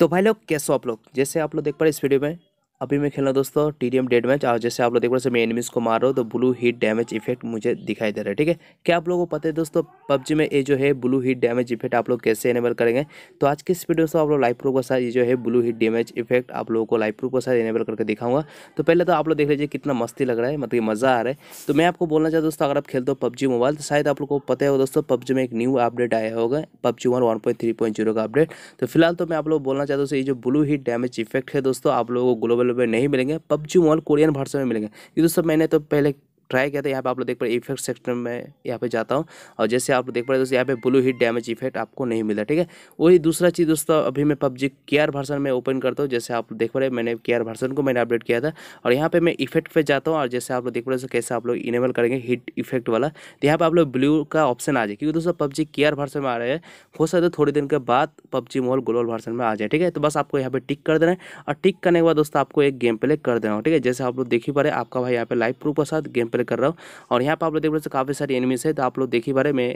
तो भाई लोग कैसे हो आप लोग जैसे आप लोग देख पा रहे इस वीडियो में अभी मैं खेलना दोस्तों T D M death match और जैसे आप लोग देख रहे हो मैं एनिमीज़ को मार रहा हूँ तो ब्लू हीट डैमेज इफेक्ट मुझे दिखाई दे रहा है ठीक है क्या आप लोगों को पता है दोस्तों पबजी में ये जो है ब्लू हीट डैमेज इफेक्ट आप लोग कैसे एनेबल करेंगे तो आज की स्पीड दोस्तों आप लोग लाइव प्रूफ के साथ ये जो है ब्लू हीट डैमेज इफेक्ट आप लोगों को लाइव प्रूफ के साथ एनेबल करके दिखाऊंगा तो पहले तो आप लोग देख लीजिए कितना मस्ती लग रहा है मतलब मज़ा आ रहा है तो मैं आपको बोलना चाहता दोस्तों अगर आप खेलते हो पबजी मोबाइल तो शायद आप लोग को पता है दोस्तों पबजी में एक न्यू अपडेट आया होगा PUBG one one point three point zero का अपडेट तो फिलहाल तो मैं आप लोग बोलना चाहता हूँ ये जो ब्लू हीट डैमेज इफेक्ट है दोस्तों आप लोगों को ग्लोबल अवेलेबल नहीं मिलेंगे पबजी मोबाइल कोरियन भाषा में मिलेंगे ये तो सब मैंने तो पहले ट्राई किया था यहाँ पे आप लोग देख पा रहे इफेक्ट सेक्टर में यहाँ पे जाता हूँ और जैसे आप लोग देख पा रहे दोस्तों यहाँ पे ब्लू हिट डैमेज इफेक्ट आपको नहीं मिला ठीक है वही दूसरा चीज़ दोस्तों अभी मैं पब्जी केयर वर्सन में ओपन करता हूँ जैसे आप देख पा रहे मैंने केयर वर्सन को मैंने अपडेट किया था और यहाँ पर मैं इफेक्ट पर जाता हूँ और जैसे आप लोग देख पा रहे कैसे आप लोग इनेबल करेंगे हिट इफेक्ट वाला तो यहाँ पर आप लोग ब्लू का ऑप्शन आ जाए क्योंकि दोस्तों पबजी केयर वर्सन में आ रहे हैं हो सकता है थोड़ी दिन के बाद पबजी मोबाइल ग्लोबल वर्सन में आ जाए ठीक है तो बस आपको यहाँ पर टिक कर देना है और टिक करने के बाद दोस्तों आपको एक गेम प्ले कर देना हो ठीक है जैसे आप लोग देख ही पा रहे आपका भाई यहाँ पे लाइव प्रूफ के साथ गेम पर कर रहा हूँ और यहाँ पर आप लोग देख रहे हो काफ़ी सारी एनिमीस है तो आप लोग देख ही बारे में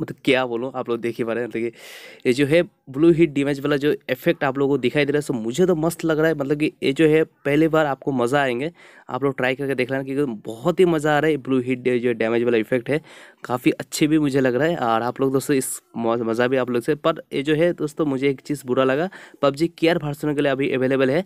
मतलब क्या बोलूँ आप लोग देख ही पा रहे हैं मतलब कि ये जो है ब्लू हीट डिमेज वाला जो इफेक्ट आप लोगों को दिखाई दे रहा है सो मुझे तो मस्त लग रहा है मतलब कि ये जो है पहली बार आपको मज़ा आएंगे आप लोग ट्राई करके देख लेना क्योंकि बहुत ही मज़ा आ रहा है ब्लू हीट जो डैमेज वाला इफेक्ट है काफ़ी अच्छे भी मुझे लग रहा है और आप लोग दोस्तों इस मज़ा भी आप लोग से पर ये जो है दोस्तों मुझे एक चीज़ बुरा लगा पबजी केयर भर्सन के लिए अभी अवेलेबल है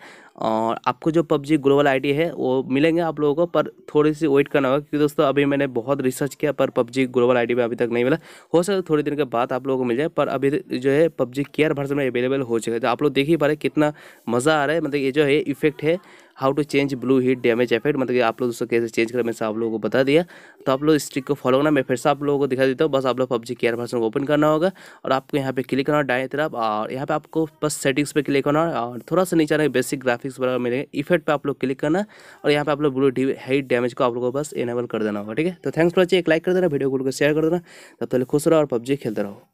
और आपको जो पबजी ग्लोबल आई है वो मिलेंगे आप लोगों को पर थोड़ी सी वेट करना होगा क्योंकि दोस्तों अभी मैंने बहुत रिसर्च किया पर पबजी ग्लोबल आई में अभी तक नहीं मिला हो सकता है थोड़ी दिन के बाद आप लोगों को मिल जाए पर अभी जो है पबजी केयर वर्जन में अवेलेबल हो चुका है तो आप लोग देख ही पा रहे कितना मज़ा आ रहा है मतलब ये जो है इफेक्ट है how to change blue hit damage effect मतलब कि आप लोग दोस्तों कैसे चेंज करें मैं आप लोगों को बता दिया तो आप लोग इस ट्रिक को फॉलो करना मैं फिर से आप लोगों को दिखा देता हूँ बस आप लोग पब्जी केयर पर्सन को ओपन करना होगा और आपको यहाँ पे क्लिक करना डाएँ तरफ और यहाँ पे आपको बस सेटिंग्स पे क्लिक करना और थोड़ा सा नीचे आना बेसिक ग्राफिक्स वगैरह मिलेंगे इफेक्ट पे आप लोग क्लिक करना और यहाँ पे आप लोग ब्लू हाइट डैमेज को आप लोगों को बस इनेबल कर देना होगा ठीक है तो थैंक्स फॉर वॉचिंग एक लाइक कर देना वीडियो को शेयर कर देना तब तक खुश रहो और पब्जी खेलते रहो